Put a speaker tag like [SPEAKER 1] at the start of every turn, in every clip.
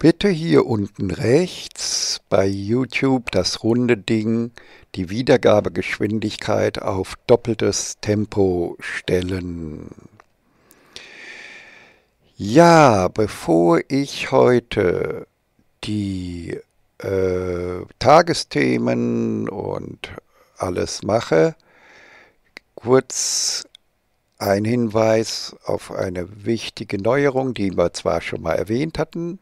[SPEAKER 1] Bitte hier unten rechts bei YouTube das runde Ding, die Wiedergabegeschwindigkeit auf doppeltes Tempo stellen. Ja, bevor ich heute die äh, Tagesthemen und alles mache, kurz ein Hinweis auf eine wichtige Neuerung, die wir zwar schon mal erwähnt hatten,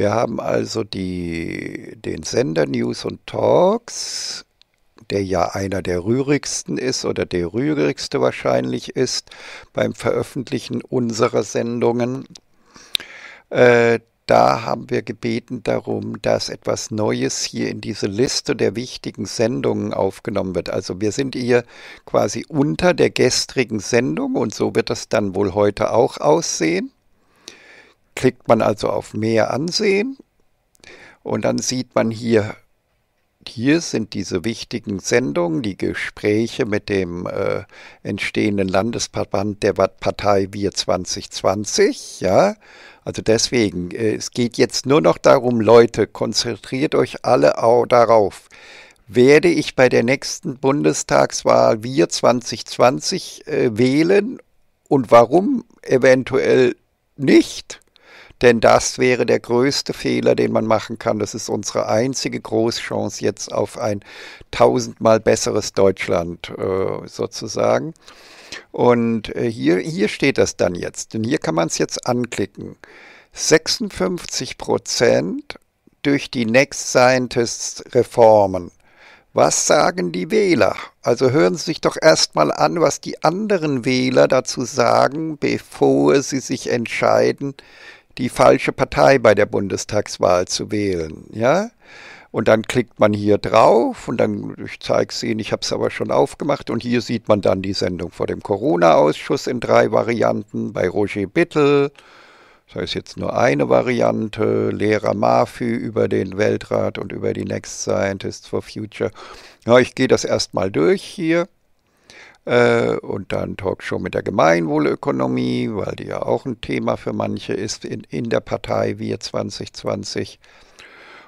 [SPEAKER 1] wir haben also die, den Sender News und Talks, der ja einer der rührigsten ist oder der rührigste wahrscheinlich ist beim Veröffentlichen unserer Sendungen. Äh, da haben wir gebeten darum, dass etwas Neues hier in diese Liste der wichtigen Sendungen aufgenommen wird. Also wir sind hier quasi unter der gestrigen Sendung und so wird das dann wohl heute auch aussehen klickt man also auf Mehr ansehen und dann sieht man hier, hier sind diese wichtigen Sendungen, die Gespräche mit dem äh, entstehenden Landesverband der Partei Wir 2020. Ja, also deswegen, äh, es geht jetzt nur noch darum, Leute, konzentriert euch alle auch darauf. Werde ich bei der nächsten Bundestagswahl Wir 2020 äh, wählen und warum eventuell nicht? Denn das wäre der größte Fehler, den man machen kann. Das ist unsere einzige Großchance jetzt auf ein tausendmal besseres Deutschland äh, sozusagen. Und äh, hier, hier steht das dann jetzt. Denn hier kann man es jetzt anklicken. 56 Prozent durch die Next Scientists Reformen. Was sagen die Wähler? Also hören Sie sich doch erstmal an, was die anderen Wähler dazu sagen, bevor sie sich entscheiden, die falsche Partei bei der Bundestagswahl zu wählen. Ja? Und dann klickt man hier drauf und dann, ich zeige es Ihnen, ich habe es aber schon aufgemacht und hier sieht man dann die Sendung vor dem Corona-Ausschuss in drei Varianten bei Roger Bittel. Das heißt jetzt nur eine Variante, Lehrer Mafi über den Weltrat und über die Next Scientists for Future. Ja, ich gehe das erstmal durch hier. Äh, und dann Talkshow mit der Gemeinwohlökonomie, weil die ja auch ein Thema für manche ist in, in der Partei Wir 2020.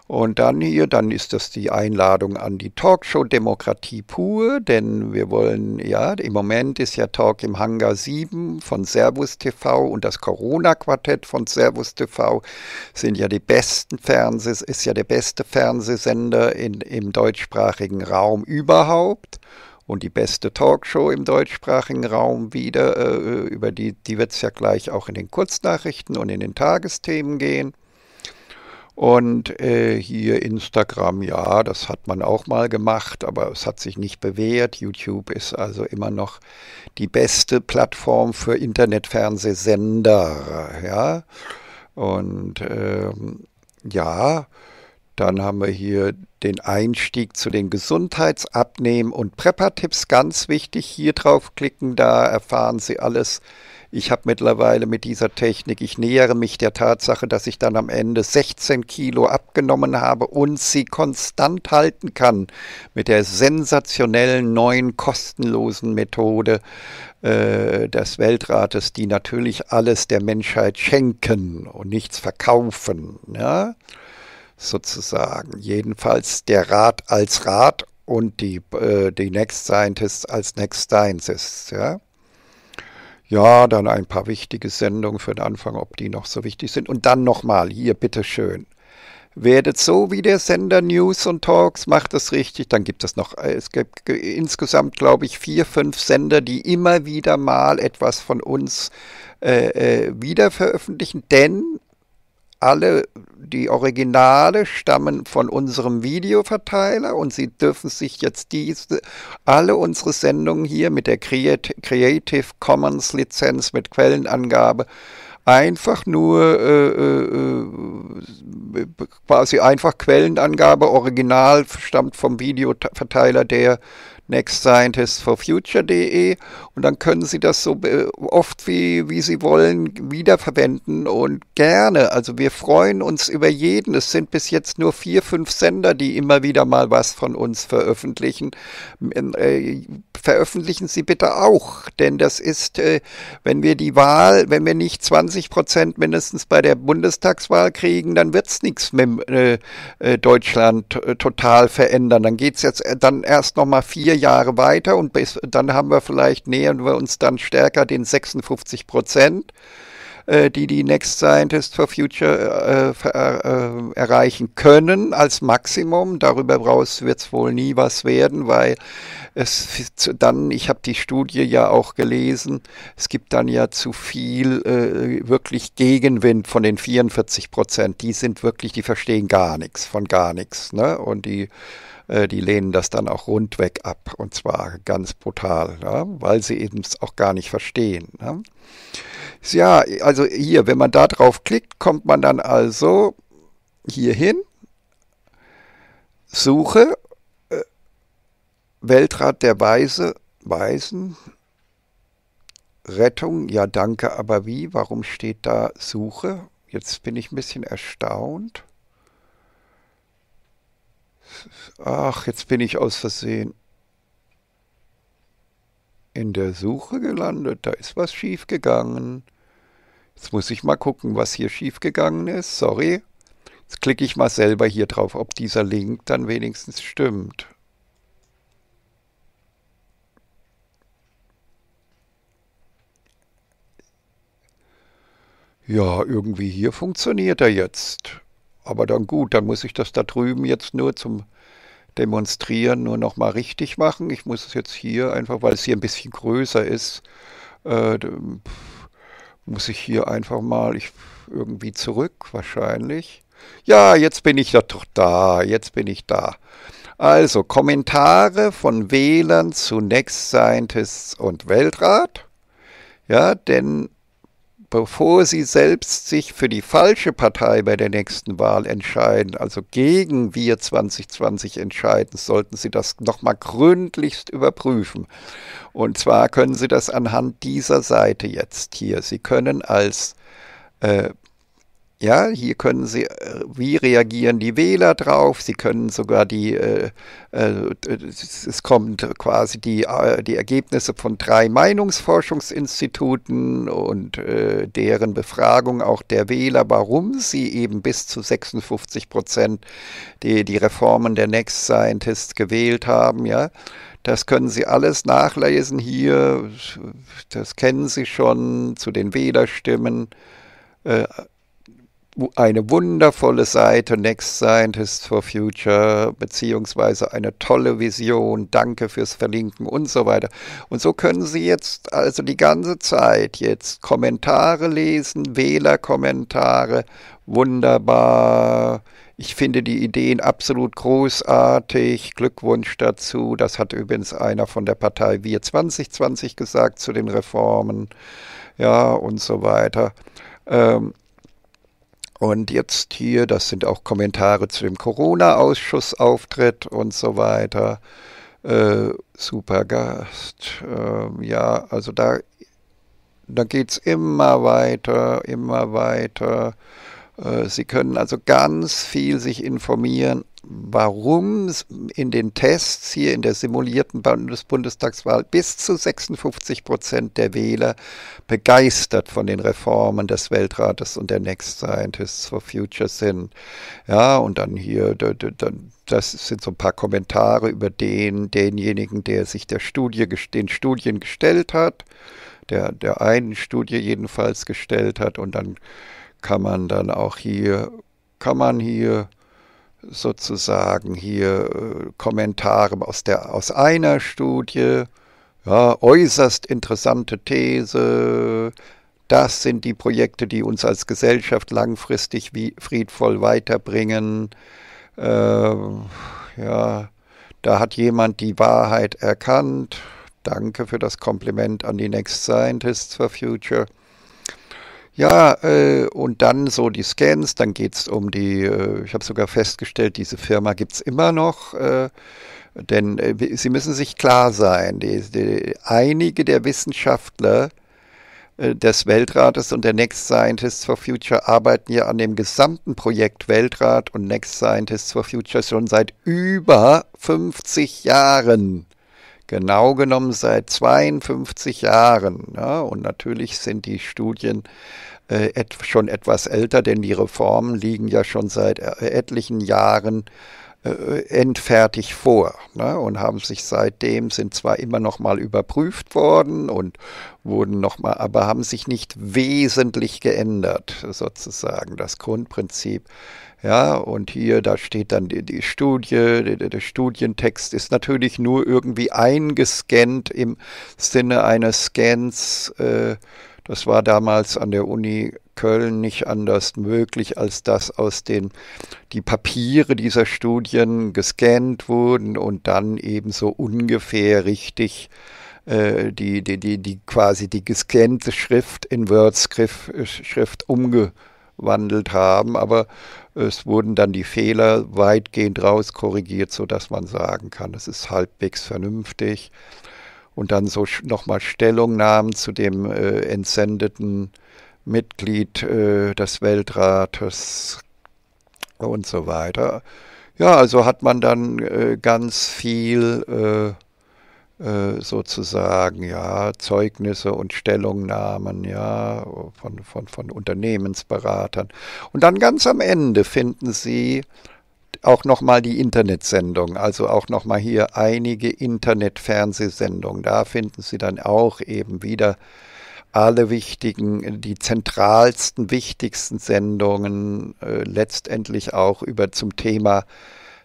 [SPEAKER 1] Und dann hier, dann ist das die Einladung an die Talkshow Demokratie pur, denn wir wollen, ja, im Moment ist ja Talk im Hangar 7 von Servus TV und das Corona-Quartett von Servus TV sind ja die besten Fernsehs, ist ja der beste Fernsehsender in, im deutschsprachigen Raum überhaupt und die beste Talkshow im deutschsprachigen Raum wieder. Äh, äh über die, die wird es ja gleich auch in den Kurznachrichten und in den Tagesthemen gehen. Und äh, hier Instagram, ja, das hat man auch mal gemacht, aber es hat sich nicht bewährt. YouTube ist also immer noch die beste Plattform für Internetfernsehsender. Ja, und ähm, ja, äh, dann haben wir hier den Einstieg zu den Gesundheitsabnehmen und Prepper-Tipps. Ganz wichtig, hier draufklicken, da erfahren Sie alles. Ich habe mittlerweile mit dieser Technik, ich nähere mich der Tatsache, dass ich dann am Ende 16 Kilo abgenommen habe und sie konstant halten kann mit der sensationellen neuen kostenlosen Methode äh, des Weltrates, die natürlich alles der Menschheit schenken und nichts verkaufen. Ja? sozusagen. Jedenfalls der Rat als Rat und die, äh, die Next Scientists als Next Scientists. Ja? ja, dann ein paar wichtige Sendungen für den Anfang, ob die noch so wichtig sind. Und dann nochmal, hier, bitteschön. Werdet so wie der Sender News und Talks, macht es richtig. Dann gibt es noch, äh, es gibt insgesamt, glaube ich, vier, fünf Sender, die immer wieder mal etwas von uns äh, äh wieder veröffentlichen. Denn alle die Originale stammen von unserem Videoverteiler und Sie dürfen sich jetzt diese, alle unsere Sendungen hier mit der Creative Commons Lizenz mit Quellenangabe einfach nur äh, äh, äh, quasi einfach Quellenangabe, Original stammt vom Videoverteiler der nextscientistforfuture.de und dann können Sie das so äh, oft wie, wie Sie wollen wiederverwenden und gerne. Also wir freuen uns über jeden. Es sind bis jetzt nur vier, fünf Sender, die immer wieder mal was von uns veröffentlichen. Äh, veröffentlichen Sie bitte auch, denn das ist, äh, wenn wir die Wahl, wenn wir nicht 20 Prozent mindestens bei der Bundestagswahl kriegen, dann wird es nichts mit Deutschland total verändern. Dann geht es jetzt dann erst nochmal vier Jahre weiter und bis, dann haben wir vielleicht, nähern wir uns dann stärker den 56 Prozent, äh, die die Next Scientist for Future äh, äh, erreichen können als Maximum. Darüber raus wird es wohl nie was werden, weil es dann, ich habe die Studie ja auch gelesen, es gibt dann ja zu viel äh, wirklich Gegenwind von den 44 Prozent. Die sind wirklich, die verstehen gar nichts von gar nichts. Ne? Und die äh, die lehnen das dann auch rundweg ab und zwar ganz brutal, ja, weil sie eben es auch gar nicht verstehen. Ne? Ja, also hier, wenn man da drauf klickt, kommt man dann also hier hin, Suche, äh, Weltrat der Weise, Weisen, Rettung, ja danke, aber wie? Warum steht da Suche? Jetzt bin ich ein bisschen erstaunt. Ach, jetzt bin ich aus Versehen in der Suche gelandet. Da ist was schiefgegangen. Jetzt muss ich mal gucken, was hier schiefgegangen ist. Sorry. Jetzt klicke ich mal selber hier drauf, ob dieser Link dann wenigstens stimmt. Ja, irgendwie hier funktioniert er jetzt. Aber dann gut, dann muss ich das da drüben jetzt nur zum Demonstrieren nur nochmal richtig machen. Ich muss es jetzt hier einfach, weil es hier ein bisschen größer ist, äh, muss ich hier einfach mal ich, irgendwie zurück wahrscheinlich. Ja, jetzt bin ich doch da, jetzt bin ich da. Also Kommentare von Wählern zu Next Scientists und Weltrat. Ja, denn bevor sie selbst sich für die falsche Partei bei der nächsten Wahl entscheiden, also gegen Wir 2020 entscheiden, sollten sie das nochmal gründlichst überprüfen. Und zwar können sie das anhand dieser Seite jetzt hier. Sie können als äh, ja, hier können Sie, äh, wie reagieren die Wähler drauf? Sie können sogar die, äh, äh, es kommt quasi die, äh, die Ergebnisse von drei Meinungsforschungsinstituten und äh, deren Befragung auch der Wähler, warum sie eben bis zu 56 Prozent die, die Reformen der Next Scientist gewählt haben, ja. Das können Sie alles nachlesen hier. Das kennen Sie schon zu den Wählerstimmen. Äh, eine wundervolle Seite, Next Scientist for Future, beziehungsweise eine tolle Vision, danke fürs Verlinken und so weiter. Und so können Sie jetzt also die ganze Zeit jetzt Kommentare lesen, Wählerkommentare, wunderbar. Ich finde die Ideen absolut großartig. Glückwunsch dazu. Das hat übrigens einer von der Partei Wir 2020 gesagt zu den Reformen. Ja, und so weiter. Ähm, und jetzt hier, das sind auch Kommentare zu dem Corona-Ausschussauftritt und so weiter. Äh, super Gast. Ähm, ja, also da, da geht es immer weiter, immer weiter. Äh, Sie können also ganz viel sich informieren, warum in den Tests hier in der simulierten Bundestagswahl bis zu 56 Prozent der Wähler begeistert von den Reformen des Weltrates und der Next Scientists for Future sind. Ja, und dann hier, das sind so ein paar Kommentare über den, denjenigen, der sich der Studie, den Studien gestellt hat, der, der einen Studie jedenfalls gestellt hat. Und dann kann man dann auch hier, kann man hier, sozusagen hier äh, Kommentare aus, der, aus einer Studie, ja, äußerst interessante These, das sind die Projekte, die uns als Gesellschaft langfristig wie friedvoll weiterbringen. Ähm, ja, da hat jemand die Wahrheit erkannt. Danke für das Kompliment an die Next Scientists for Future. Ja, äh, und dann so die Scans, dann geht es um die, äh, ich habe sogar festgestellt, diese Firma gibt es immer noch. Äh, denn äh, Sie müssen sich klar sein, die, die, einige der Wissenschaftler äh, des Weltrates und der Next Scientists for Future arbeiten ja an dem gesamten Projekt Weltrat und Next Scientists for Future schon seit über 50 Jahren genau genommen seit 52 Jahren. Ja, und natürlich sind die Studien äh, et schon etwas älter, denn die Reformen liegen ja schon seit äh, etlichen Jahren äh, endfertig vor ne? und haben sich seitdem sind zwar immer noch mal überprüft worden und wurden noch mal, aber haben sich nicht wesentlich geändert sozusagen das Grundprinzip. Ja, und hier, da steht dann die, die Studie, der, der Studientext ist natürlich nur irgendwie eingescannt im Sinne eines Scans äh, das war damals an der Uni Köln nicht anders möglich, als dass aus den die Papiere dieser Studien gescannt wurden und dann eben so ungefähr richtig äh, die, die, die, die quasi die gescannte Schrift in Word-Schrift äh, umgewandelt haben, aber es wurden dann die Fehler weitgehend rauskorrigiert, sodass man sagen kann, es ist halbwegs vernünftig und dann so nochmal Stellungnahmen zu dem äh, entsendeten Mitglied äh, des Weltrates und so weiter. Ja, also hat man dann äh, ganz viel äh, äh, sozusagen, ja, Zeugnisse und Stellungnahmen, ja, von, von, von Unternehmensberatern. Und dann ganz am Ende finden Sie auch nochmal die Internetsendung, also auch nochmal hier einige Internetfernsehsendungen. Da finden Sie dann auch eben wieder alle wichtigen, die zentralsten, wichtigsten Sendungen, äh, letztendlich auch über zum Thema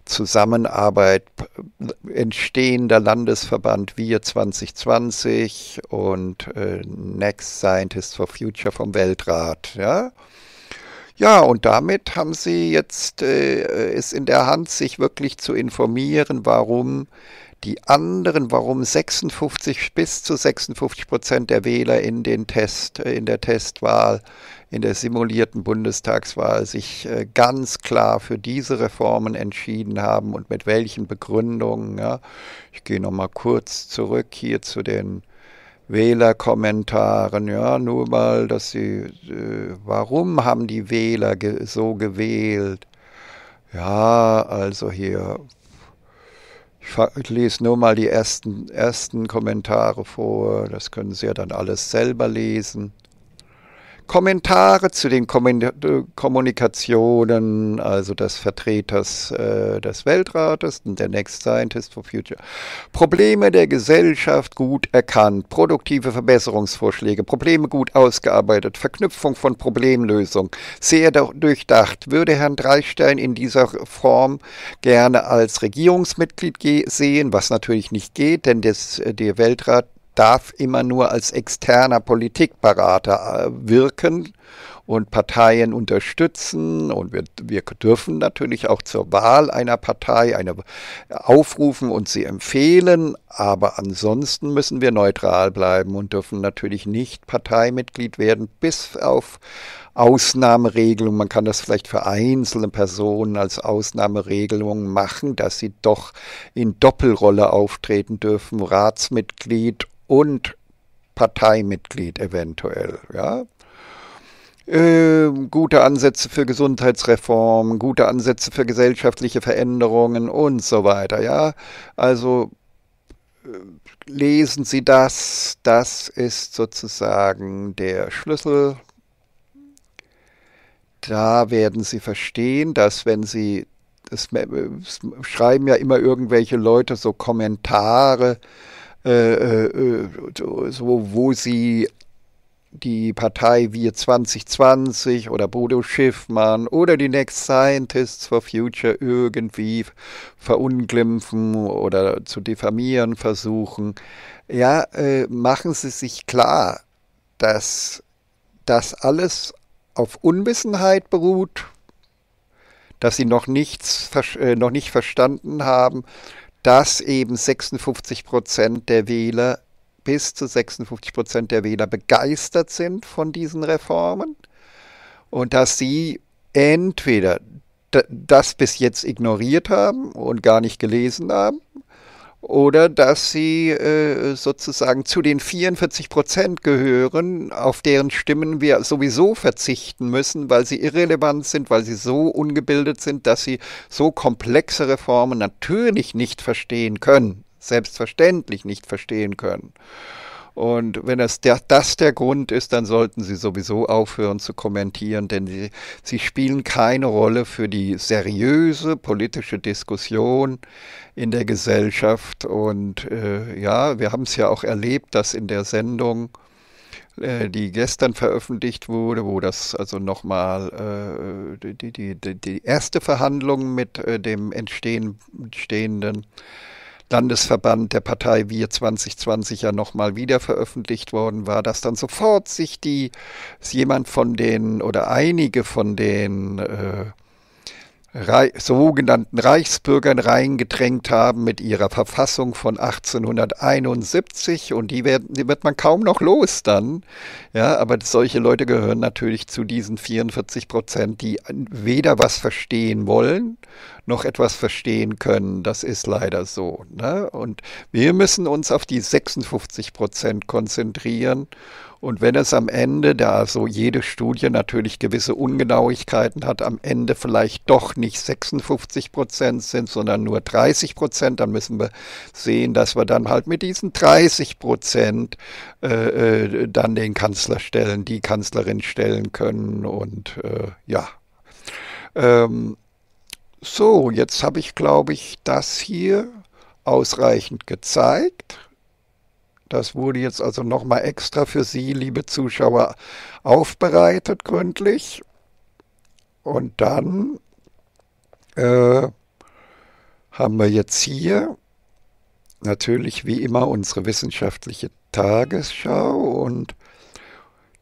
[SPEAKER 1] Zusammenarbeit entstehender Landesverband Wir 2020 und äh, Next Scientists for Future vom Weltrat. Ja? Ja, und damit haben Sie jetzt äh, es in der Hand, sich wirklich zu informieren, warum die anderen, warum 56 bis zu 56 Prozent der Wähler in den Test, äh, in der Testwahl, in der simulierten Bundestagswahl sich äh, ganz klar für diese Reformen entschieden haben und mit welchen Begründungen. Ja. Ich gehe nochmal kurz zurück hier zu den Wählerkommentaren, ja, nur mal, dass sie, äh, warum haben die Wähler ge so gewählt? Ja, also hier, ich, ich lese nur mal die ersten, ersten Kommentare vor, das können Sie ja dann alles selber lesen. Kommentare zu den äh, Kommunikationen, also des Vertreters äh, des Weltrates, und der Next Scientist for Future. Probleme der Gesellschaft gut erkannt, produktive Verbesserungsvorschläge, Probleme gut ausgearbeitet, Verknüpfung von Problemlösung, sehr durchdacht, würde Herrn Dreistein in dieser Form gerne als Regierungsmitglied sehen, was natürlich nicht geht, denn das, äh, der Weltrat darf immer nur als externer Politikberater äh, wirken und Parteien unterstützen und wir, wir dürfen natürlich auch zur Wahl einer Partei eine aufrufen und sie empfehlen, aber ansonsten müssen wir neutral bleiben und dürfen natürlich nicht Parteimitglied werden, bis auf Ausnahmeregelungen. Man kann das vielleicht für einzelne Personen als Ausnahmeregelungen machen, dass sie doch in Doppelrolle auftreten dürfen, Ratsmitglied und Parteimitglied eventuell. Ja? Äh, gute Ansätze für Gesundheitsreform, gute Ansätze für gesellschaftliche Veränderungen und so weiter. Ja? Also äh, lesen Sie das, das ist sozusagen der Schlüssel. Da werden Sie verstehen, dass wenn Sie, äh, es schreiben ja immer irgendwelche Leute so Kommentare, äh, äh, äh, so, wo sie die Partei Wir 2020 oder Bodo Schiffmann oder die Next Scientists for Future irgendwie verunglimpfen oder zu diffamieren versuchen. Ja, äh, machen Sie sich klar, dass das alles auf Unwissenheit beruht, dass Sie noch nichts, noch nicht verstanden haben, dass eben 56 Prozent der Wähler, bis zu 56 Prozent der Wähler begeistert sind von diesen Reformen und dass sie entweder das bis jetzt ignoriert haben und gar nicht gelesen haben oder dass sie äh, sozusagen zu den 44 Prozent gehören, auf deren Stimmen wir sowieso verzichten müssen, weil sie irrelevant sind, weil sie so ungebildet sind, dass sie so komplexe Reformen natürlich nicht verstehen können, selbstverständlich nicht verstehen können. Und wenn das der, das der Grund ist, dann sollten sie sowieso aufhören zu kommentieren, denn sie, sie spielen keine Rolle für die seriöse politische Diskussion in der Gesellschaft. Und äh, ja, wir haben es ja auch erlebt, dass in der Sendung äh, die gestern veröffentlicht wurde, wo das also nochmal äh, die, die, die erste Verhandlung mit äh, dem entstehenden Landesverband der Partei Wir 2020 ja nochmal wieder veröffentlicht worden war, dass dann sofort sich die, jemand von den oder einige von den äh, sogenannten Reichsbürgern reingedrängt haben mit ihrer Verfassung von 1871 und die, werden, die wird man kaum noch los dann. Ja, aber solche Leute gehören natürlich zu diesen 44 Prozent, die weder was verstehen wollen noch etwas verstehen können. Das ist leider so. Ne? Und wir müssen uns auf die 56 Prozent konzentrieren und wenn es am Ende, da so jede Studie natürlich gewisse Ungenauigkeiten hat, am Ende vielleicht doch nicht 56 Prozent sind, sondern nur 30 Prozent, dann müssen wir sehen, dass wir dann halt mit diesen 30 Prozent äh, äh, dann den Kanzler stellen, die Kanzlerin stellen können. Und äh, ja. Ähm, so, jetzt habe ich, glaube ich, das hier ausreichend gezeigt. Das wurde jetzt also nochmal extra für Sie, liebe Zuschauer, aufbereitet gründlich. Und dann äh, haben wir jetzt hier natürlich wie immer unsere wissenschaftliche Tagesschau und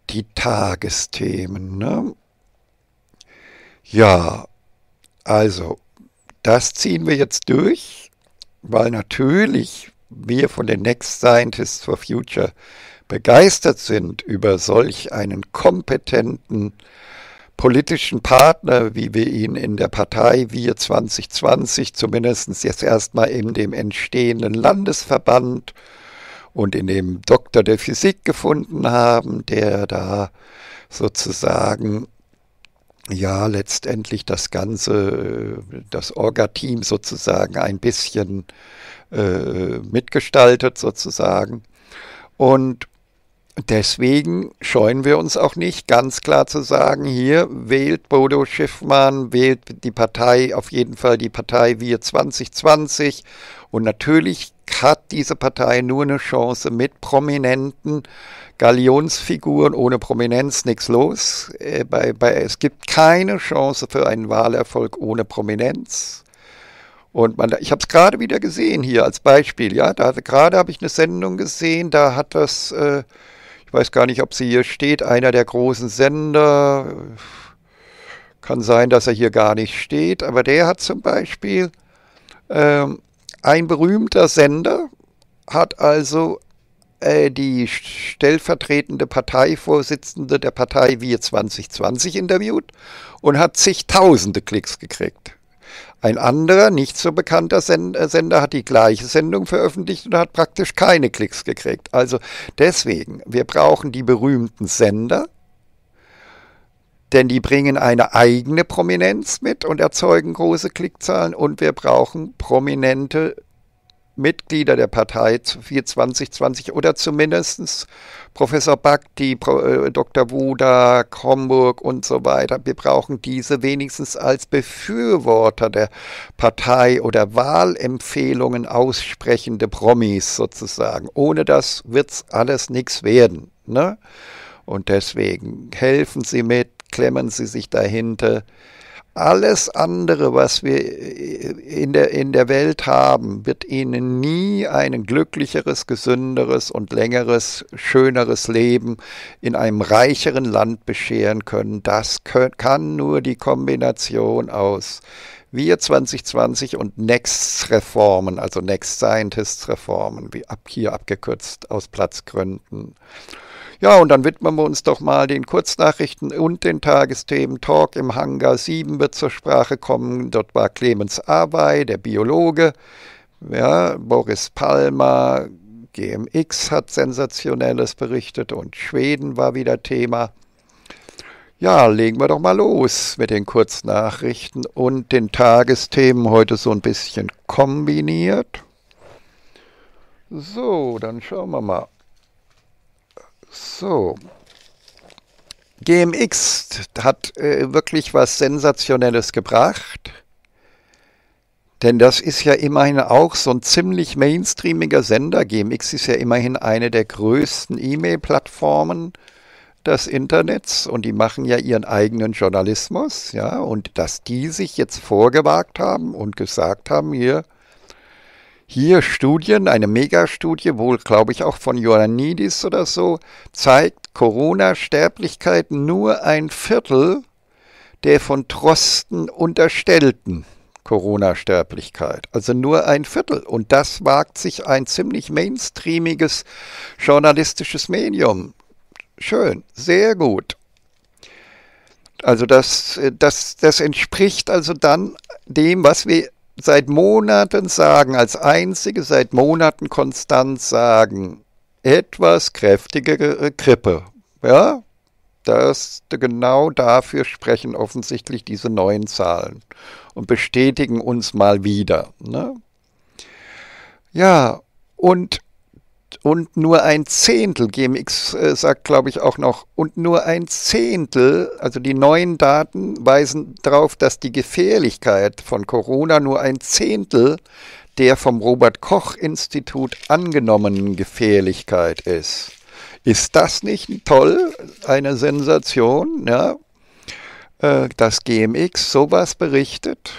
[SPEAKER 1] die Tagesthemen. Ne? Ja, also das ziehen wir jetzt durch, weil natürlich wir von den Next Scientists for Future begeistert sind über solch einen kompetenten politischen Partner, wie wir ihn in der Partei Wir 2020 zumindest jetzt erstmal in dem entstehenden Landesverband und in dem Doktor der Physik gefunden haben, der da sozusagen ja letztendlich das ganze äh, das Orga-Team sozusagen ein bisschen äh, mitgestaltet sozusagen. Und deswegen scheuen wir uns auch nicht, ganz klar zu sagen, hier wählt Bodo Schiffmann, wählt die Partei, auf jeden Fall die Partei Wir 2020. Und natürlich hat diese Partei nur eine Chance mit prominenten Galionsfiguren. Ohne Prominenz nichts los. Äh, bei, bei, es gibt keine Chance für einen Wahlerfolg ohne Prominenz. Und man, ich habe es gerade wieder gesehen hier als Beispiel. Ja, da gerade habe ich eine Sendung gesehen, da hat das, äh, ich weiß gar nicht, ob sie hier steht, einer der großen Sender. Kann sein, dass er hier gar nicht steht, aber der hat zum Beispiel ähm, ein berühmter Sender hat also äh, die stellvertretende Parteivorsitzende der Partei Wir 2020 interviewt und hat zigtausende Klicks gekriegt. Ein anderer, nicht so bekannter äh, Sender hat die gleiche Sendung veröffentlicht und hat praktisch keine Klicks gekriegt. Also deswegen, wir brauchen die berühmten Sender, denn die bringen eine eigene Prominenz mit und erzeugen große Klickzahlen und wir brauchen prominente Mitglieder der Partei für 2020 oder zumindest Professor Bakti, äh, Dr. Wuda, Homburg und so weiter. Wir brauchen diese wenigstens als Befürworter der Partei oder Wahlempfehlungen aussprechende Promis sozusagen. Ohne das wird es alles nichts werden. Ne? Und deswegen helfen Sie mit, klemmen Sie sich dahinter. Alles andere, was wir in der, in der Welt haben, wird ihnen nie ein glücklicheres, gesünderes und längeres, schöneres Leben in einem reicheren Land bescheren können. Das können, kann nur die Kombination aus wir 2020 und Next Reformen, also Next Scientists Reformen, wie ab hier abgekürzt aus Platzgründen. Ja, und dann widmen wir uns doch mal den Kurznachrichten und den Tagesthemen. Talk im Hangar 7 wird zur Sprache kommen. Dort war Clemens Awey, der Biologe, ja, Boris Palmer, GMX hat Sensationelles berichtet und Schweden war wieder Thema. Ja, legen wir doch mal los mit den Kurznachrichten und den Tagesthemen heute so ein bisschen kombiniert. So, dann schauen wir mal. So. GMX hat äh, wirklich was Sensationelles gebracht. Denn das ist ja immerhin auch so ein ziemlich mainstreamiger Sender. GMX ist ja immerhin eine der größten E-Mail-Plattformen des Internets und die machen ja ihren eigenen Journalismus, ja, und dass die sich jetzt vorgewagt haben und gesagt haben, hier, hier Studien, eine Megastudie, wohl glaube ich auch von Ioannidis oder so, zeigt Corona-Sterblichkeit nur ein Viertel der von Trosten unterstellten Corona-Sterblichkeit. Also nur ein Viertel. Und das wagt sich ein ziemlich mainstreamiges journalistisches Medium. Schön, sehr gut. Also das, äh, das, das entspricht also dann dem, was wir seit Monaten sagen, als einzige seit Monaten konstant sagen, etwas kräftigere Grippe. Ja, das, genau dafür sprechen offensichtlich diese neuen Zahlen und bestätigen uns mal wieder. Ne? Ja, und und nur ein Zehntel, GMX äh, sagt glaube ich auch noch, und nur ein Zehntel, also die neuen Daten weisen darauf, dass die Gefährlichkeit von Corona nur ein Zehntel der vom Robert Koch Institut angenommenen Gefährlichkeit ist. Ist das nicht toll? Eine Sensation, ja? Äh, dass GMX sowas berichtet?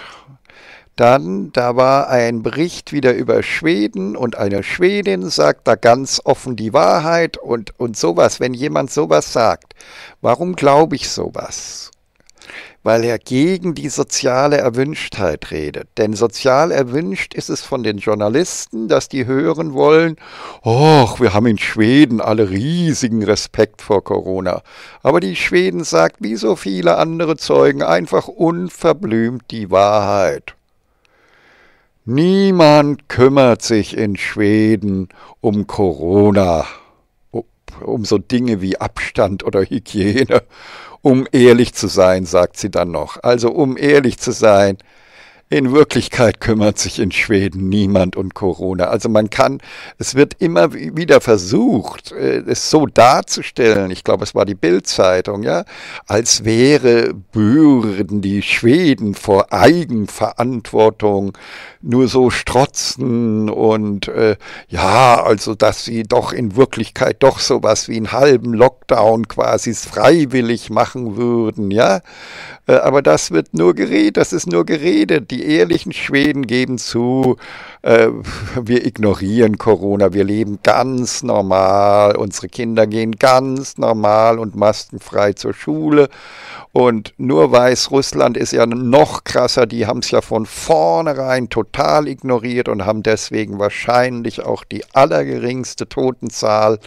[SPEAKER 1] Dann, da war ein Bericht wieder über Schweden und eine Schwedin sagt da ganz offen die Wahrheit und, und sowas, wenn jemand sowas sagt. Warum glaube ich sowas? Weil er gegen die soziale Erwünschtheit redet. Denn sozial erwünscht ist es von den Journalisten, dass die hören wollen, Och, wir haben in Schweden alle riesigen Respekt vor Corona. Aber die Schweden sagt, wie so viele andere Zeugen, einfach unverblümt die Wahrheit. Niemand kümmert sich in Schweden um Corona, um so Dinge wie Abstand oder Hygiene. Um ehrlich zu sein, sagt sie dann noch. Also um ehrlich zu sein, in Wirklichkeit kümmert sich in Schweden niemand um Corona. Also man kann, es wird immer wieder versucht, äh, es so darzustellen, ich glaube, es war die Bild-Zeitung, ja, als wäre Bürden die Schweden vor Eigenverantwortung nur so strotzen und äh, ja, also dass sie doch in Wirklichkeit doch sowas wie einen halben Lockdown quasi freiwillig machen würden, ja. Äh, aber das wird nur geredet, das ist nur geredet. Die die ehrlichen Schweden geben zu, äh, wir ignorieren Corona, wir leben ganz normal, unsere Kinder gehen ganz normal und maskenfrei zur Schule. Und nur Weißrussland ist ja noch krasser, die haben es ja von vornherein total ignoriert und haben deswegen wahrscheinlich auch die allergeringste Totenzahl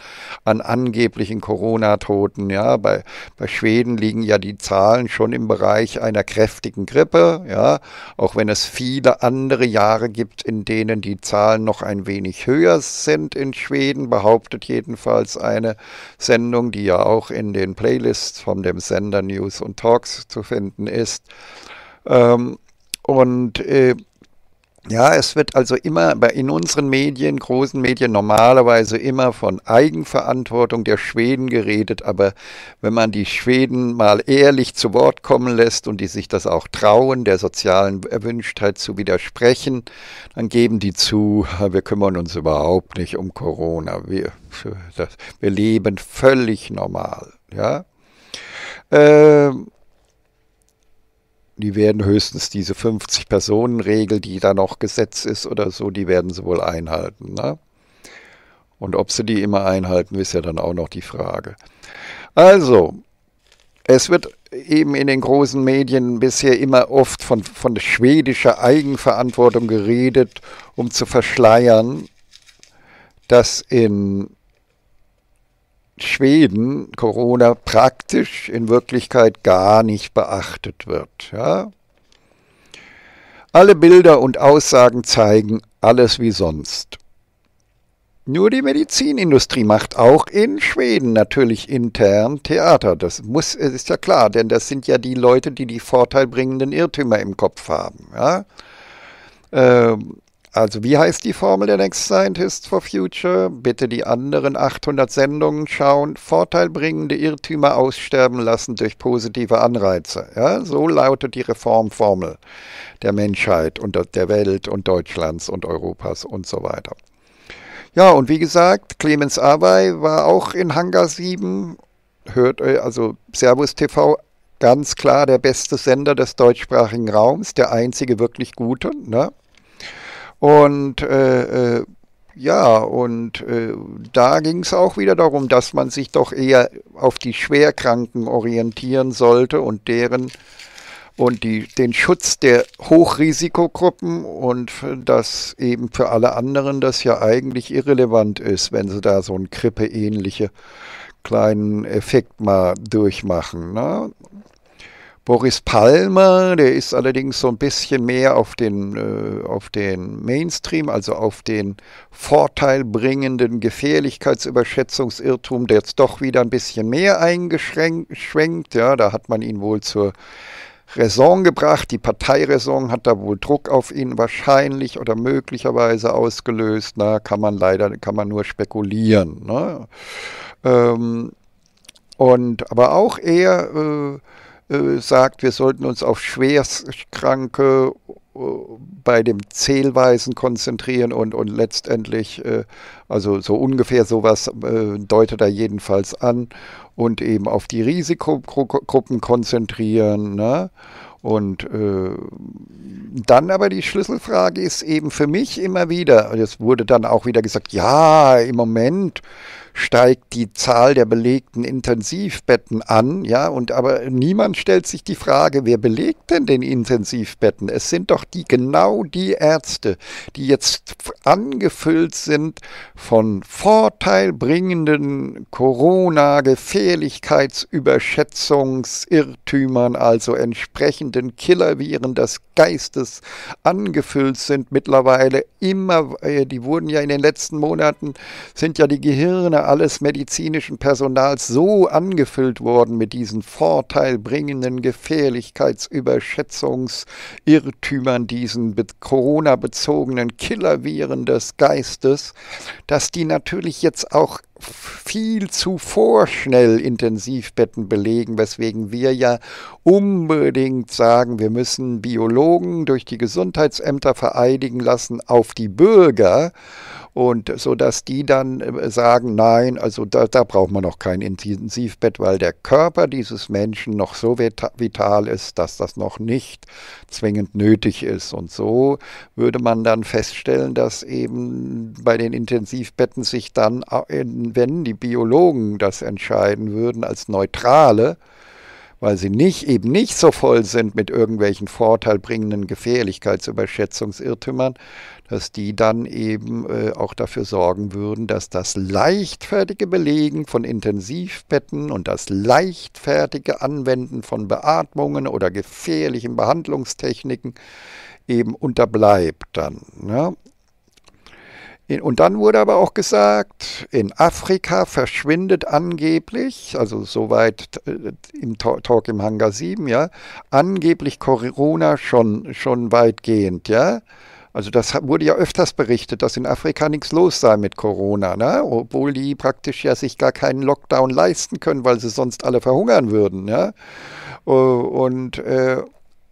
[SPEAKER 1] an angeblichen Corona-Toten. Ja, bei, bei Schweden liegen ja die Zahlen schon im Bereich einer kräftigen Grippe, ja, auch wenn wenn es viele andere Jahre gibt, in denen die Zahlen noch ein wenig höher sind in Schweden, behauptet jedenfalls eine Sendung, die ja auch in den Playlists von dem Sender News und Talks zu finden ist. Ähm, und äh, ja, es wird also immer in unseren Medien, großen Medien, normalerweise immer von Eigenverantwortung der Schweden geredet, aber wenn man die Schweden mal ehrlich zu Wort kommen lässt und die sich das auch trauen, der sozialen Erwünschtheit zu widersprechen, dann geben die zu, wir kümmern uns überhaupt nicht um Corona, wir, wir leben völlig normal. Ja. Ähm, die werden höchstens diese 50-Personen-Regel, die da noch Gesetz ist oder so, die werden sie wohl einhalten. Ne? Und ob sie die immer einhalten, ist ja dann auch noch die Frage. Also, es wird eben in den großen Medien bisher immer oft von, von schwedischer Eigenverantwortung geredet, um zu verschleiern, dass in Schweden Corona praktisch in Wirklichkeit gar nicht beachtet wird. Ja? Alle Bilder und Aussagen zeigen alles wie sonst. Nur die Medizinindustrie macht auch in Schweden natürlich intern Theater. Das muss, ist ja klar, denn das sind ja die Leute, die die vorteilbringenden Irrtümer im Kopf haben. Ja? Ähm, also wie heißt die Formel der Next Scientist for Future? Bitte die anderen 800 Sendungen schauen, vorteilbringende Irrtümer aussterben lassen durch positive Anreize. Ja, so lautet die Reformformel der Menschheit und der Welt und Deutschlands und Europas und so weiter. Ja, und wie gesagt, Clemens Awey war auch in Hangar 7, hört äh, also Servus TV ganz klar der beste Sender des deutschsprachigen Raums, der einzige wirklich gute, ne? Und äh, äh, ja, und äh, da ging es auch wieder darum, dass man sich doch eher auf die Schwerkranken orientieren sollte und deren und die, den Schutz der Hochrisikogruppen und dass eben für alle anderen das ja eigentlich irrelevant ist, wenn sie da so einen Grippe-ähnliche kleinen Effekt mal durchmachen. Ne? Boris Palmer, der ist allerdings so ein bisschen mehr auf den, äh, auf den Mainstream, also auf den vorteilbringenden Gefährlichkeitsüberschätzungsirrtum, der jetzt doch wieder ein bisschen mehr eingeschränkt. Ja, da hat man ihn wohl zur Raison gebracht. Die Parteiraison hat da wohl Druck auf ihn wahrscheinlich oder möglicherweise ausgelöst. Na, kann man leider, kann man nur spekulieren. Ne? Ähm, und aber auch er äh, äh, sagt, wir sollten uns auf Schwerstkranke äh, bei dem Zählweisen konzentrieren und, und letztendlich, äh, also so ungefähr sowas deutet er jedenfalls an und eben auf die Risikogruppen konzentrieren. Ne? Und äh, dann aber die Schlüsselfrage ist eben für mich immer wieder, es wurde dann auch wieder gesagt, ja, im Moment steigt die Zahl der belegten Intensivbetten an, ja, und aber niemand stellt sich die Frage, wer belegt denn den Intensivbetten? Es sind doch die genau die Ärzte, die jetzt angefüllt sind von vorteilbringenden Corona Gefährlichkeitsüberschätzungsirrtümern, also entsprechenden Killerviren des Geistes angefüllt sind mittlerweile immer äh, die wurden ja in den letzten Monaten sind ja die Gehirne alles medizinischen Personals so angefüllt worden mit diesen vorteilbringenden Gefährlichkeitsüberschätzungsirrtümern, diesen Corona-bezogenen Killerviren des Geistes, dass die natürlich jetzt auch viel zu vorschnell Intensivbetten belegen, weswegen wir ja unbedingt sagen, wir müssen Biologen durch die Gesundheitsämter vereidigen lassen auf die Bürger und so dass die dann äh, sagen, nein, also da, da braucht man noch kein Intensivbett, weil der Körper dieses Menschen noch so vital ist, dass das noch nicht zwingend nötig ist. Und so würde man dann feststellen, dass eben bei den Intensivbetten sich dann äh, in wenn die Biologen das entscheiden würden als neutrale, weil sie nicht, eben nicht so voll sind mit irgendwelchen vorteilbringenden Gefährlichkeitsüberschätzungsirrtümern, dass die dann eben äh, auch dafür sorgen würden, dass das leichtfertige Belegen von Intensivbetten und das leichtfertige Anwenden von Beatmungen oder gefährlichen Behandlungstechniken eben unterbleibt dann. Ne? Und dann wurde aber auch gesagt, in Afrika verschwindet angeblich, also soweit äh, im Talk im Hangar 7, ja, angeblich Corona schon, schon weitgehend, ja. Also das wurde ja öfters berichtet, dass in Afrika nichts los sei mit Corona, ne? obwohl die praktisch ja sich gar keinen Lockdown leisten können, weil sie sonst alle verhungern würden. Ja? Äh, und, äh,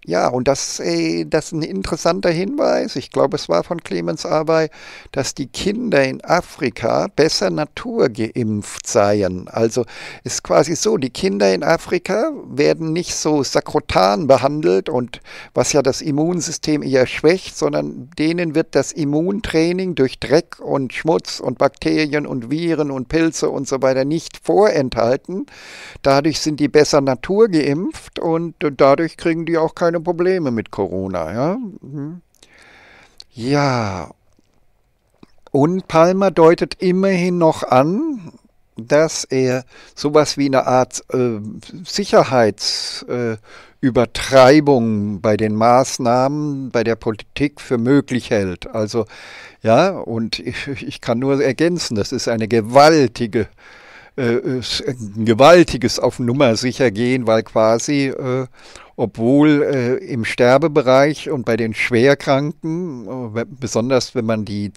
[SPEAKER 1] ja, und das, ey, äh, das ist ein interessanter Hinweis. Ich glaube, es war von Clemens Arbeit, dass die Kinder in Afrika besser naturgeimpft seien. Also ist quasi so, die Kinder in Afrika werden nicht so sakrotan behandelt und was ja das Immunsystem eher schwächt, sondern denen wird das Immuntraining durch Dreck und Schmutz und Bakterien und Viren und Pilze und so weiter nicht vorenthalten. Dadurch sind die besser naturgeimpft und äh, dadurch kriegen die auch keine keine Probleme mit Corona. Ja, mhm. ja. und Palmer deutet immerhin noch an, dass er sowas wie eine Art äh, Sicherheitsübertreibung äh, bei den Maßnahmen bei der Politik für möglich hält. Also ja, und ich, ich kann nur ergänzen, das ist eine gewaltige, äh, ein gewaltiges auf Nummer sicher gehen, weil quasi äh, obwohl äh, im Sterbebereich und bei den Schwerkranken, äh, besonders wenn man die,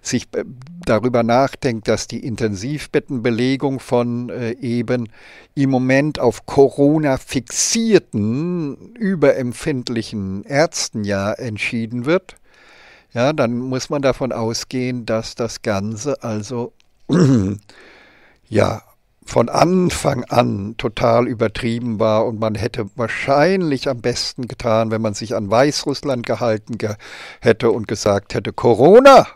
[SPEAKER 1] sich äh, darüber nachdenkt, dass die Intensivbettenbelegung von äh, eben im Moment auf Corona fixierten, überempfindlichen Ärzten ja entschieden wird, ja, dann muss man davon ausgehen, dass das Ganze also ja von Anfang an total übertrieben war und man hätte wahrscheinlich am besten getan, wenn man sich an Weißrussland gehalten ge hätte und gesagt hätte, Corona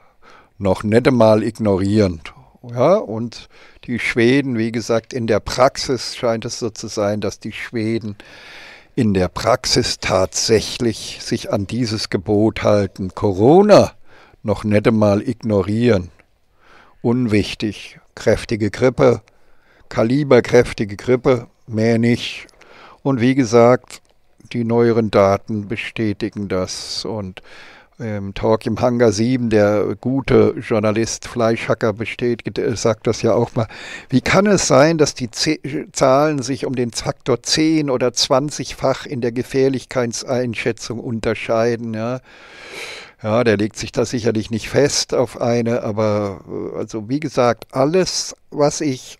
[SPEAKER 1] noch nicht mal ignorierend. Ja, und die Schweden, wie gesagt, in der Praxis scheint es so zu sein, dass die Schweden in der Praxis tatsächlich sich an dieses Gebot halten. Corona noch nicht mal ignorieren. Unwichtig. Kräftige Grippe, kaliberkräftige Grippe, mehr nicht. Und wie gesagt, die neueren Daten bestätigen das. Und im ähm, Talk im Hangar 7, der gute Journalist Fleischhacker bestätigt, äh, sagt das ja auch mal. Wie kann es sein, dass die Zahlen sich um den Faktor 10 oder 20-fach in der Gefährlichkeitseinschätzung unterscheiden? Ja? ja, der legt sich da sicherlich nicht fest auf eine, aber äh, also wie gesagt, alles, was ich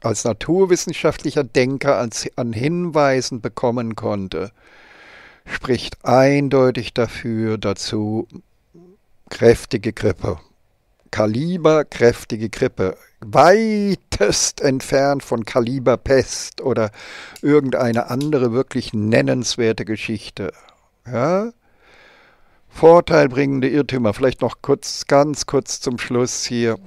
[SPEAKER 1] als naturwissenschaftlicher Denker an Hinweisen bekommen konnte, spricht eindeutig dafür dazu kräftige Grippe. Kaliber kräftige Grippe. Weitest entfernt von Kaliber Pest oder irgendeine andere wirklich nennenswerte Geschichte. Ja? Vorteilbringende Irrtümer. Vielleicht noch kurz, ganz kurz zum Schluss hier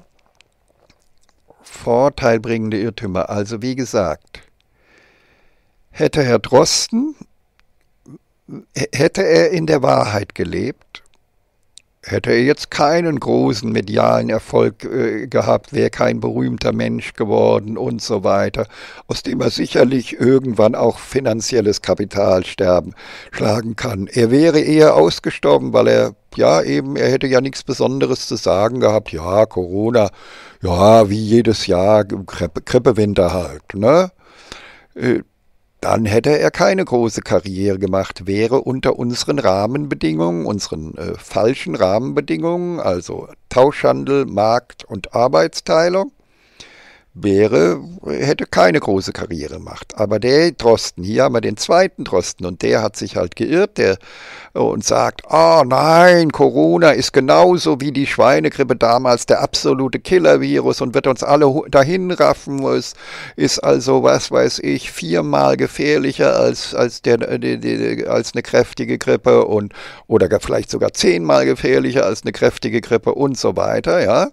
[SPEAKER 1] vorteilbringende Irrtümer. Also wie gesagt, hätte Herr Drosten, hätte er in der Wahrheit gelebt, hätte er jetzt keinen großen medialen Erfolg äh, gehabt, wäre kein berühmter Mensch geworden und so weiter, aus dem er sicherlich irgendwann auch finanzielles Kapital sterben, schlagen kann. Er wäre eher ausgestorben, weil er, ja eben, er hätte ja nichts Besonderes zu sagen gehabt, ja, Corona, ja, wie jedes Jahr, Krippe, halt, ne? Äh, dann hätte er keine große Karriere gemacht, wäre unter unseren Rahmenbedingungen, unseren äh, falschen Rahmenbedingungen, also Tauschhandel, Markt und Arbeitsteilung, wäre, hätte keine große Karriere gemacht. Aber der Drosten, hier haben wir den zweiten Drosten und der hat sich halt geirrt der, äh, und sagt, oh nein, Corona ist genauso wie die Schweinegrippe damals der absolute Killer-Virus und wird uns alle dahin raffen. Es ist also, was weiß ich, viermal gefährlicher als, als, der, äh, die, die, als eine kräftige Grippe und oder vielleicht sogar zehnmal gefährlicher als eine kräftige Grippe und so weiter, ja.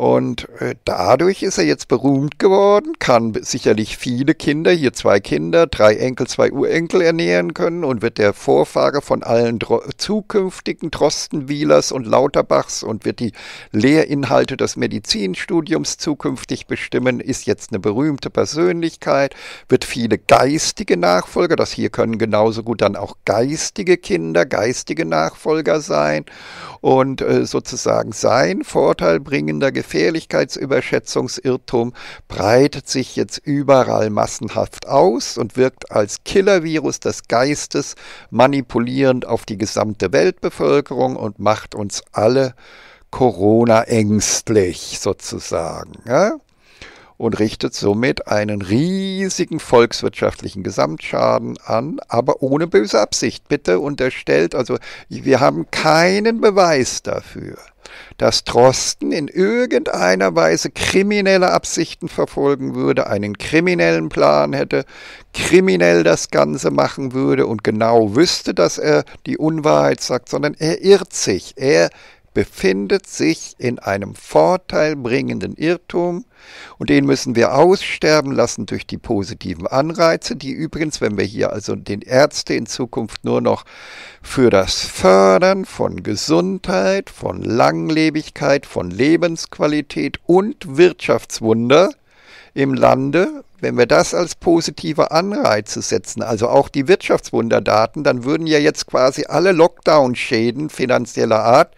[SPEAKER 1] Und äh, dadurch ist er jetzt berühmt geworden, kann sicherlich viele Kinder, hier zwei Kinder, drei Enkel, zwei Urenkel ernähren können und wird der Vorfahre von allen Dro zukünftigen Drostenwielers und Lauterbachs und wird die Lehrinhalte des Medizinstudiums zukünftig bestimmen, ist jetzt eine berühmte Persönlichkeit, wird viele geistige Nachfolger, das hier können genauso gut dann auch geistige Kinder, geistige Nachfolger sein und äh, sozusagen sein Vorteilbringender Gefährte Gefährlichkeitsüberschätzungsirrtum breitet sich jetzt überall massenhaft aus und wirkt als Killervirus des Geistes manipulierend auf die gesamte Weltbevölkerung und macht uns alle Corona ängstlich sozusagen. Ja? und richtet somit einen riesigen volkswirtschaftlichen Gesamtschaden an, aber ohne böse Absicht. Bitte unterstellt, also wir haben keinen Beweis dafür, dass Trosten in irgendeiner Weise kriminelle Absichten verfolgen würde, einen kriminellen Plan hätte, kriminell das Ganze machen würde und genau wüsste, dass er die Unwahrheit sagt, sondern er irrt sich, er befindet sich in einem vorteilbringenden Irrtum und den müssen wir aussterben lassen durch die positiven Anreize, die übrigens, wenn wir hier also den Ärzte in Zukunft nur noch für das Fördern von Gesundheit, von Langlebigkeit, von Lebensqualität und Wirtschaftswunder im Lande, wenn wir das als positive Anreize setzen, also auch die Wirtschaftswunderdaten, dann würden ja jetzt quasi alle Lockdown-Schäden finanzieller Art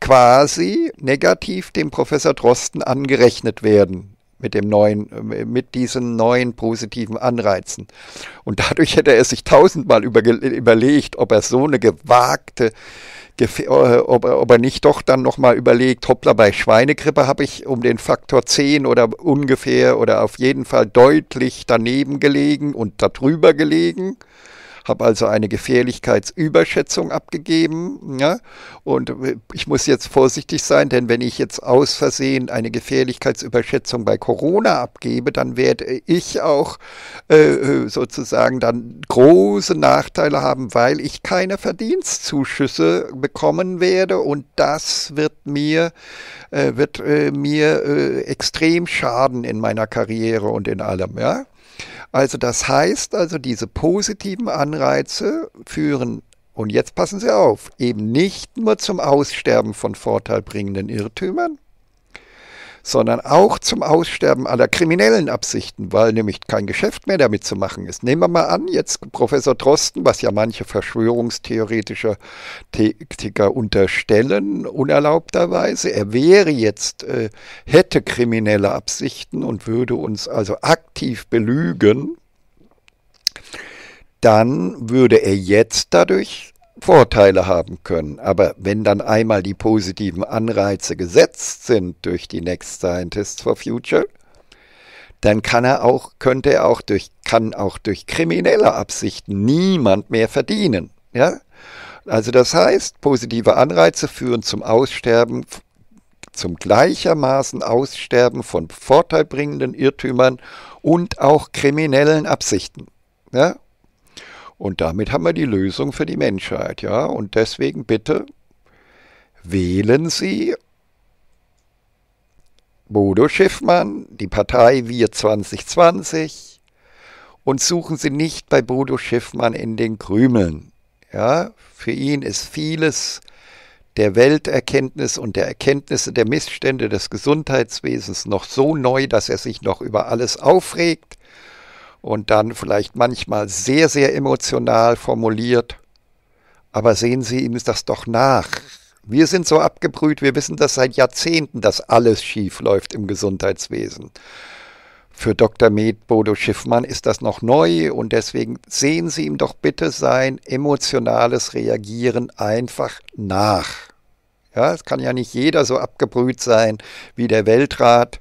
[SPEAKER 1] quasi negativ dem Professor Drosten angerechnet werden mit dem neuen, mit diesen neuen positiven Anreizen. Und dadurch hätte er sich tausendmal überlegt, ob er so eine gewagte, äh, ob er, ob er nicht doch dann nochmal überlegt, hoppla, bei Schweinegrippe habe ich um den Faktor 10 oder ungefähr oder auf jeden Fall deutlich daneben gelegen und darüber gelegen habe also eine Gefährlichkeitsüberschätzung abgegeben. Ja? Und äh, ich muss jetzt vorsichtig sein, denn wenn ich jetzt aus Versehen eine Gefährlichkeitsüberschätzung bei Corona abgebe, dann werde ich auch äh, äh sozusagen dann große Nachteile haben, weil ich keine Verdienstzuschüsse bekommen werde und das wird mir, äh, wird, äh, mir äh, extrem schaden in meiner Karriere und in allem. Ja? Also das heißt also, diese positiven Anreize führen, und jetzt passen Sie auf, eben nicht nur zum Aussterben von vorteilbringenden Irrtümern, sondern auch zum Aussterben aller kriminellen Absichten, weil nämlich kein Geschäft mehr damit zu machen ist. Nehmen wir mal an, jetzt Professor Drosten, was ja manche Verschwörungstheoretischer Theoretiker unterstellen, unerlaubterweise, er wäre jetzt, äh, hätte kriminelle Absichten und würde uns also aktiv belügen, dann würde er jetzt dadurch Vorteile haben können. Aber wenn dann einmal die positiven Anreize gesetzt sind durch die Next Scientists for Future, dann kann er auch, könnte er auch durch, kann auch durch kriminelle Absichten niemand mehr verdienen. Ja? Also das heißt, positive Anreize führen zum Aussterben, zum gleichermaßen Aussterben von vorteilbringenden Irrtümern und auch kriminellen Absichten. Ja? Und damit haben wir die Lösung für die Menschheit, ja. Und deswegen bitte wählen Sie Bodo Schiffmann, die Partei Wir 2020 und suchen Sie nicht bei Bodo Schiffmann in den Krümeln. Ja, für ihn ist vieles der Welterkenntnis und der Erkenntnisse der Missstände des Gesundheitswesens noch so neu, dass er sich noch über alles aufregt und dann vielleicht manchmal sehr, sehr emotional formuliert. Aber sehen Sie ihm das doch nach. Wir sind so abgebrüht, wir wissen das seit Jahrzehnten, dass alles schief läuft im Gesundheitswesen. Für Dr. Med Bodo Schiffmann ist das noch neu und deswegen sehen Sie ihm doch bitte sein emotionales Reagieren einfach nach. Ja, es kann ja nicht jeder so abgebrüht sein wie der Weltrat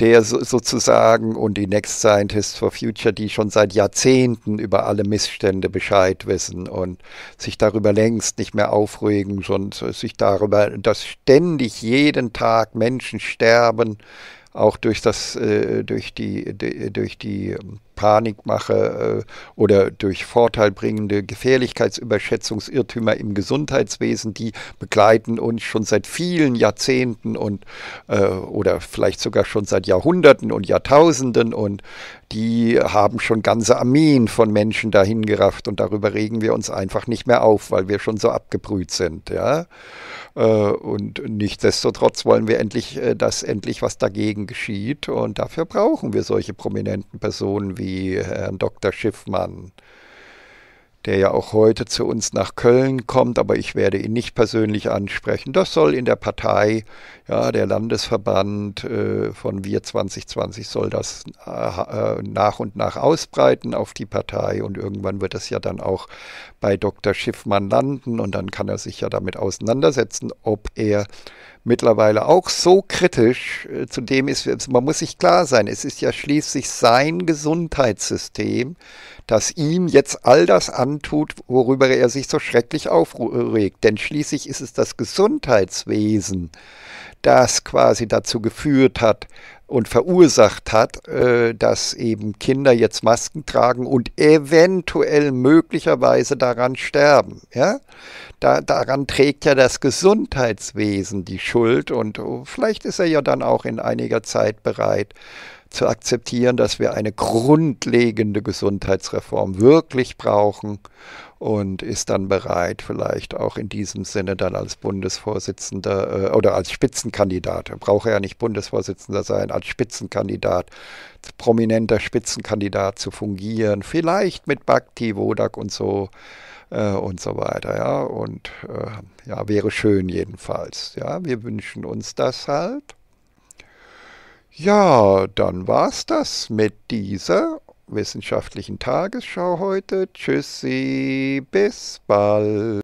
[SPEAKER 1] der so, sozusagen und die Next Scientists for Future, die schon seit Jahrzehnten über alle Missstände Bescheid wissen und sich darüber längst nicht mehr aufregen, sondern sich darüber, dass ständig jeden Tag Menschen sterben, auch durch das, äh, durch die, durch die ähm, Panikmache äh, oder durch vorteilbringende Gefährlichkeitsüberschätzungsirrtümer im Gesundheitswesen, die begleiten uns schon seit vielen Jahrzehnten und äh, oder vielleicht sogar schon seit Jahrhunderten und Jahrtausenden und die haben schon ganze Armeen von Menschen dahin gerafft und darüber regen wir uns einfach nicht mehr auf, weil wir schon so abgebrüht sind, ja. Äh, und nichtsdestotrotz wollen wir endlich, dass endlich was dagegen geschieht und dafür brauchen wir solche prominenten Personen wie wie Herrn Dr. Schiffmann, der ja auch heute zu uns nach Köln kommt, aber ich werde ihn nicht persönlich ansprechen. Das soll in der Partei ja, der Landesverband äh, von Wir 2020 soll das äh, nach und nach ausbreiten auf die Partei und irgendwann wird das ja dann auch bei Dr. Schiffmann landen und dann kann er sich ja damit auseinandersetzen, ob er mittlerweile auch so kritisch äh, zu dem ist, man muss sich klar sein, es ist ja schließlich sein Gesundheitssystem, das ihm jetzt all das antut, worüber er sich so schrecklich aufregt. Äh, Denn schließlich ist es das Gesundheitswesen, das quasi dazu geführt hat und verursacht hat, äh, dass eben Kinder jetzt Masken tragen und eventuell möglicherweise daran sterben. Ja? Da, daran trägt ja das Gesundheitswesen die Schuld und oh, vielleicht ist er ja dann auch in einiger Zeit bereit, zu akzeptieren, dass wir eine grundlegende Gesundheitsreform wirklich brauchen und ist dann bereit, vielleicht auch in diesem Sinne dann als Bundesvorsitzender äh, oder als Spitzenkandidat, braucht er ja nicht Bundesvorsitzender sein, als Spitzenkandidat, prominenter Spitzenkandidat zu fungieren, vielleicht mit Bhakti, Wodak und so äh, und so weiter, ja, und äh, ja, wäre schön jedenfalls, ja, wir wünschen uns das halt. Ja, dann war's das mit dieser wissenschaftlichen Tagesschau heute. Tschüssi, bis bald.